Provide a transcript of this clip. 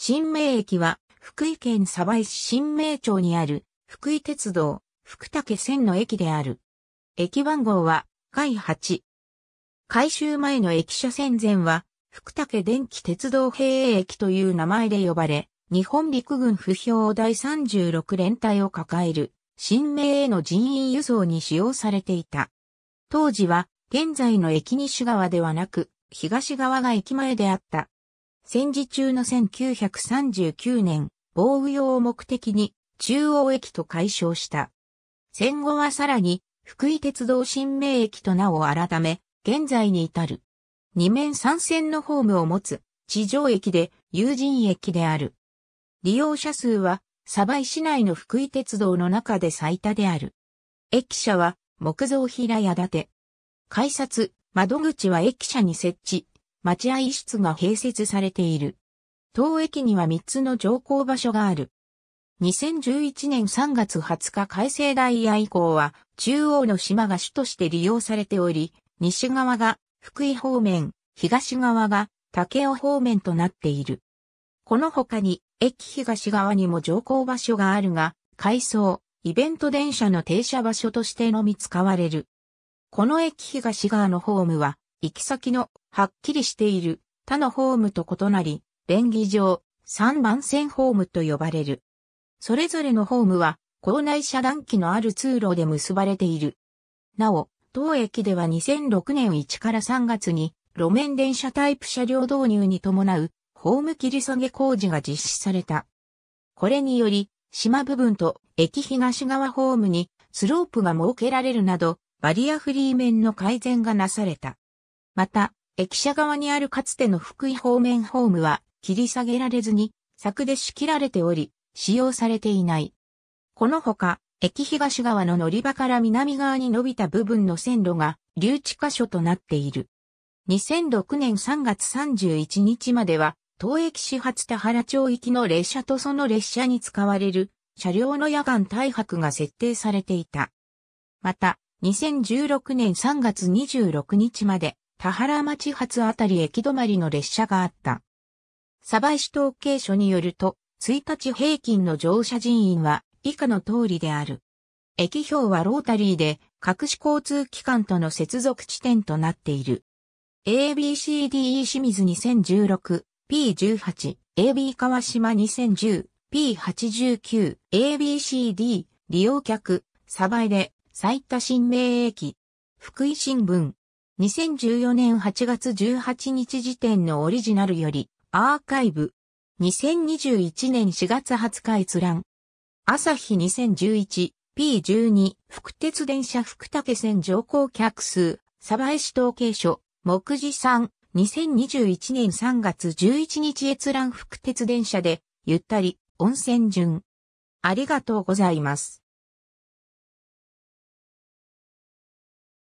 新名駅は、福井県鯖江市新名町にある、福井鉄道、福武線の駅である。駅番号は、海8。改修前の駅舎戦前は、福武電気鉄道平営駅という名前で呼ばれ、日本陸軍不評第36連隊を抱える、新名への人員輸送に使用されていた。当時は、現在の駅西側ではなく、東側が駅前であった。戦時中の1939年、防雨用を目的に中央駅と改称した。戦後はさらに福井鉄道新名駅と名を改め、現在に至る。二面三線のホームを持つ地上駅で有人駅である。利用者数は鯖江市内の福井鉄道の中で最多である。駅舎は木造平屋建て。改札、窓口は駅舎に設置。待合室が併設されている。当駅には3つの乗降場所がある。2011年3月20日改正ダイヤ以降は中央の島が主として利用されており、西側が福井方面、東側が竹尾方面となっている。この他に駅東側にも乗降場所があるが、改装、イベント電車の停車場所としてのみ使われる。この駅東側のホームは行き先のはっきりしている他のホームと異なり、便宜上三番線ホームと呼ばれる。それぞれのホームは校内遮断機のある通路で結ばれている。なお、当駅では2006年1から3月に路面電車タイプ車両導入に伴うホーム切り下げ工事が実施された。これにより、島部分と駅東側ホームにスロープが設けられるなど、バリアフリー面の改善がなされた。また、駅舎側にあるかつての福井方面ホームは切り下げられずに、柵で仕切られており、使用されていない。このほか、駅東側の乗り場から南側に伸びた部分の線路が留置箇所となっている。2006年3月31日までは、当駅始発田原町行きの列車とその列車に使われる車両の夜間大白が設定されていた。また、2016年3月26日まで、田原町発あたり駅止まりの列車があった。鯖江市統計所によると、1日平均の乗車人員は以下の通りである。駅表はロータリーで、各種交通機関との接続地点となっている。ABCDE 清水 2016P18、AB 川島 2010P89、ABCD 利用客、鯖江で最多新名駅。福井新聞2014年8月18日時点のオリジナルより、アーカイブ。2021年4月20日閲覧。朝日 2011P12 福鉄電車福竹線乗降客数、鯖江市統計所、目次3、2021年3月11日閲覧福鉄電車で、ゆったり、温泉順。ありがとうございます。